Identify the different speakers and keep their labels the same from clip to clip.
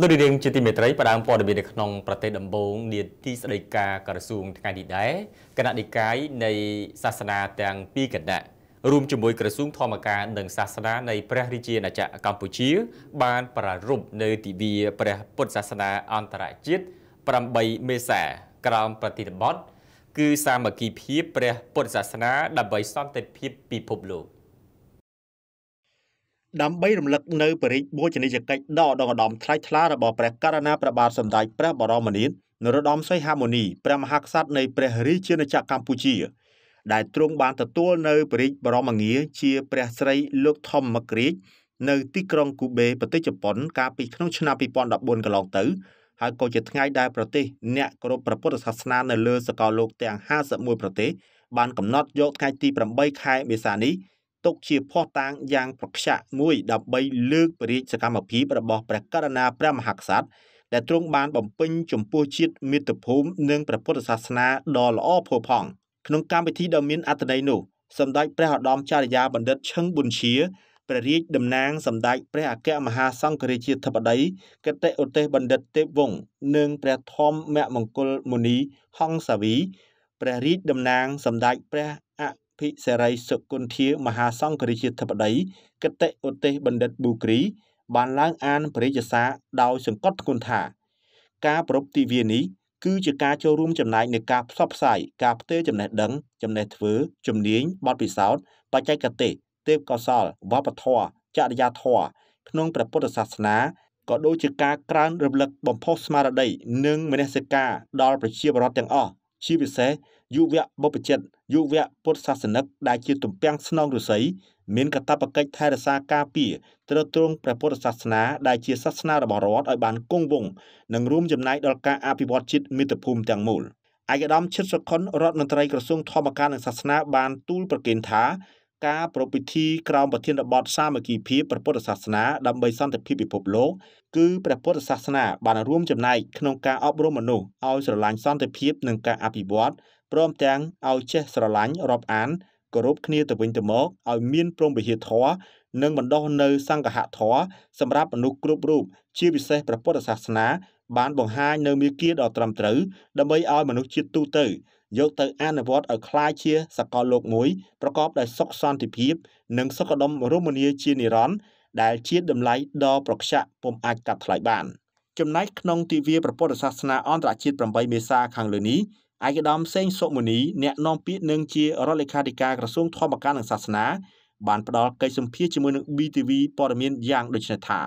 Speaker 1: លោករៀងជាទីមេត្រីផ្ដើមព័ត៌មាននៅក្នុងប្រទេសដំបងនាទីស្ដីការក្រសួងថ្ងៃនេះដែរគណៈនិកាយនៃសាសនាទាំងពីរគណៈរួមជាមួយក្រសួងធម្មការនិងសាសនានៃព្រះរាជាណាចក្រកម្ពុជា បាន ប្រារព្ធនៅទិវាព្រះពុទ្ធសាសនាអន្តរជាតិ8មេសាក្រោមប្រតិបត្តិគឺ សាមគ្គីភាពព្រះ ពុទ្ធសាសនាដើម្បីសន្តិភាពពិភពលោកដើម្បីរំលឹកនៅបរិយាបូជនីយកិច្ចដ៏ឧត្តមឧត្តមថ្លៃថ្លារបស់ព្រះករុណាព្រះបាទសម្ដេចព្រះបរមនាថនរោត្តមសីហមុនីព្រះមហាក្សត្រនៃព្រះរាជាណាចក្រកម្ពុជា ដែលទ្រង់បានទទួលនៅបរិយាបរមងារជាព្រះស្រីលោកធម្មក្រិចនៅទីក្រុងគូបេប្រទេសជប៉ុនកាលពីក្នុងឆ្នាំ2014កន្លងទៅហើយក៏ជាថ្ងៃដែលប្រទេសអ្នកគោរពព្រះពុទ្ធសាសនានៅលើសកលលោកទាំង51ប្រទេសបានកំណត់យកថ្ងៃទី8ខែមេសានេះទុកជាភ័ស្តុតាងយ៉ាងប្រខ្ជាក់មួយដើម្បីលើកពរាជសកម្មភាពរបស់ព្រះករុណាព្រះមហាក្សត្រដែលទ្រង់បានបំពេញចំពោះជាតិមាតុភូមិនិងព្រះពុទ្ធសាសនាដ៏ល្អផូរផង់ក្នុងកម្មវិធីដ៏មានអត្ថន័យនោះសម្ដេចព្រះឧត្តមចារ្យាបណ្ឌិតឈឹងប៊ុនឈាព្រះរាជតំណាងសម្ដេចព្រះអគ្គមហាសង្ឃរាជាធិបតីគតិឧទេសបណ្ឌិតទេពវង្សនិងព្រះធម្មមង្គលមុនីហង្សាវីព្រះរាជតំណាងសម្ដេចព្រះភិសេរីសុគន្ធាមហាសង្ឃរាជាធិបតីគតិឧទេសបណ្ឌិតប៊ូគ្រី បានឡើងអានព្រះរាជសារដោយសង្កត់ធ្ងន់ថា ការប្រពៃទិវានេះគឺជាការចូលរួមចំណែកនៃការផ្សព្វផ្សាយការផ្ទេរចំណេះដឹងចំណេះធ្វើជំនាញបទពិសោធន៍បច្ចេកទេសទេពកោសលវប្បធម៌ចរិយាធម៌ក្នុងព្រះពុទ្ធសាសនាក៏ដូចជាការក្រើនរំលឹកបំផុសស្មារតីនិងមនសិការដល់ប្រជាពលរដ្ឋទាំងអស់ជាពិសេសយុវៈបុព្វជិតយុវៈពុទ្ធសាសនិកដែលជាទំពាំងស្នងឫស្សីមានកាតព្វកិច្ចថែរក្សាការពារត្រទ្រង់ព្រះពុទ្ធសាសនាដែលជាសាសនារបស់រដ្ឋឲ្យបានគង់វង្សនិងរួមចំណែកដល់ការអភិវឌ្ឍជាតិមាតុភូមិទាំងមូលឯកឧត្តមឈិតសុខុនរដ្ឋមន្ត្រីក្រសួងធម្មការនិងសាសនាបានទូលប្រកេនថាការប្រពៃពិធីក្រោមប្រធានបទសាមគ្គីភាពព្រះពុទ្ធសាសនាដើម្បីសន្តិភាពពិភពលោកគឺព្រះពុទ្ធសាសនាបានរួមចំណែកក្នុងការអប់រំមនុស្សឲ្យស្រឡាញ់សន្តិភាពនិងការអភិវឌ្ឍព្រមទាំងឲ្យចេះស្រឡាញ់រាប់អានគោរពគ្នាទៅវិញទៅមកឲ្យមានព្រមវិហារធម៌និងបណ្ដុះនៅសង្ឃហធម៌សម្រាប់មនុស្សគ្រប់រូបជាពិសេសព្រះពុទ្ធសាសនាបានបង្ហាញនៅមេគាដ៏ត្រឹមត្រូវដើម្បីឲ្យមនុស្សជាតិទូទៅយកទៅអនុវត្តឲ្យคล้ายជាសកលលោកមួយប្រកបដោយសុខសន្តិភាពនិងសុខដុមរមនាជានិរន្តរ៍ដែលជាតម្លៃដ៏ប្រខ្យល់ពុំអាចកាត់ថ្លៃបាន ចំណែកក្នុងទិវាប្រពុទ្ធសាសនាអន្តរជាតិ8មេសាខាងលើនេះឯកឧត្តមសេងសុមុនីអ្នកនាំពាក្យនឹងជារដ្ឋលេខាធិការក្រសួងធម្មការនិងសាសនា បានផ្ដល់កិច្ចសម្ភារជាមួយនឹង BTV ព័ត៌មានយ៉ាងដូចនេះថា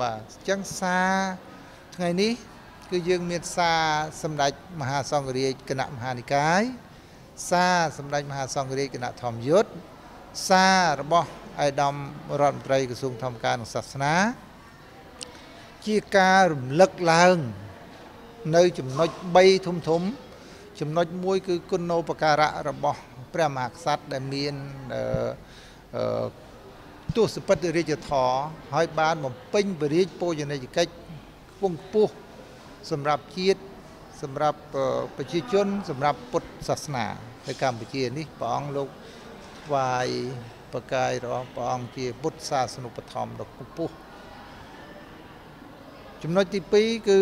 Speaker 2: បាទអញ្ចឹងសារថ្ងៃនេះគឺយើងមានសារសម្ដេចមហាសង្ឃរាជគណៈមហានិកាយសារសម្ដេចមហាសង្ឃរាជគណៈធម្មយុត្តសាររបស់ឯកឧត្តមរដ្ឋមន្ត្រី ក្រសួងធម្មការនិងសាសនា ជាការរំលឹកឡើងនៅចំណុច3ធំធំ ចំណុច1គឺគុណោបការៈរបស់ព្រះមហាក្សត្រដែលមានអឺទស្សពិតរាជធរឲ្យបានបំពេញបរិយាជពោជនីយកិច្ចខ្ពង់ខ្ពស់សម្រាប់ជាតិសម្រាប់ប្រជាជន សម្រាប់ពុទ្ធសាសនានៅកម្ពុជានេះព្រះអង្គលោកថ្វាយប្រកាយរបស់ព្រះអង្គជាពុទ្ធសាសនុបឋមដ៏គពោះចំណុចទី2គឺ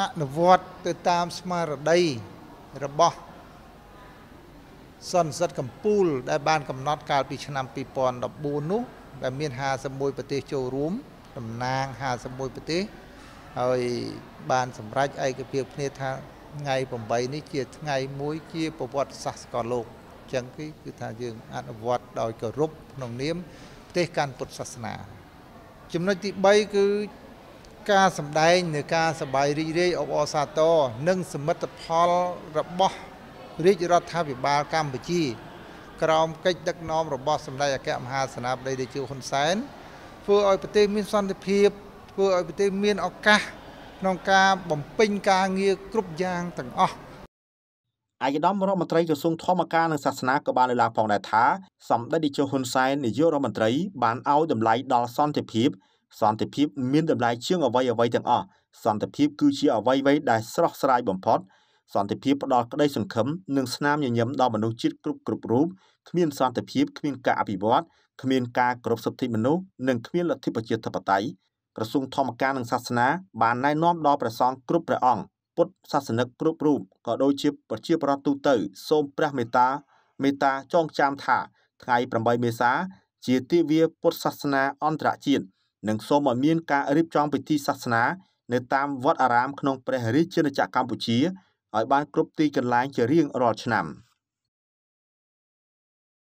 Speaker 2: អនុវត្ត ទៅតាមស្មារតីរបស់សន្និសីទកម្ពុជាដែលបានកំណត់កាលពីឆ្នាំ2014នោះដែលមាន51ប្រទេស ចូលរួមតំណាង51ប្រទេសហើយបាន សម្រេចឯកភាពគ្នាថាថ្ងៃ8នេះជាថ្ងៃមួយជាប្រវត្តិសាស្ត្រកលោកអញ្ចឹងគឺគឺថាយើងអនុវត្តដោយគោរពក្នុងនាមប្រទេសកាន់ពុទ្ធសាសនាចំណុចទី3គឺការសម្ដែងនៃការសបាយរីករាយអបអសាទរនិងសមិទ្ធផលរបស់រាជរដ្ឋាភិបាល កម្ពុជាក្រោមកិច្ចដឹកនាំរបស់សម្ដេចអគ្គមហាសេនាបតីតេជោហ៊ុនសែនធ្វើឲ្យប្រទេសមានសន្តិភាពធ្វើឲ្យប្រទេសមានឱកាសក្នុងការបំពេញការងារគ្រប់យ៉ាងទាំងអស់អាយដាមរដ្ឋមន្ត្រីក្រសួងធម្មការនិងសាសនាក៏បានលើកឡើងផងដែរថាសម្ដេច
Speaker 1: តេជោហ៊ុនសែននាយករដ្ឋមន្ត្រី បានឲ្យតម្លៃដល់សន្តិភាព សន្តិភាពមានតម្លៃជាងអ្វីអ្វីទាំងអស់សន្តិភាពគឺជាអ្វីអ្វីដែលស្រស់ស្រាយបំផុត សន្តិភាពផ្ដល់ក្តីសង្ឃឹមនិងស្នាមញញឹមដល់មនុស្សជាតិគ្រប់គ្រប់រូបគ្មានសន្តិភាពគ្មានការអភិវឌ្ឍគ្មានការគោរពសិទ្ធិមនុស្សនិងគ្មានលទ្ធិប្រជាធិបតេយ្យក្រសួងធម្មការនិងសាសនា បានណែនាំដល់ព្រះសង្ឃគ្រប់ព្រះអង្គពុទ្ធសាសនិកគ្រប់រូបក៏ដូចជាប្រជា ប្រដ្ឋទូទៅសូមព្រះមេត្តា មេត្តាចងចាំថា ថ្ងៃ8មេសា ជាទិវា ពុទ្ធសាសនាអន្តរជាតិនិងសូមឲ្យមានការរៀបចំពិធីសាសនា នៅតាមវត្តអារាម ក្នុងព្រះរាជាណាចក្រកម្ពុជាឲ្យបានគ្រប់ទីកន្លែងជារៀងរាល់ឆ្នាំ។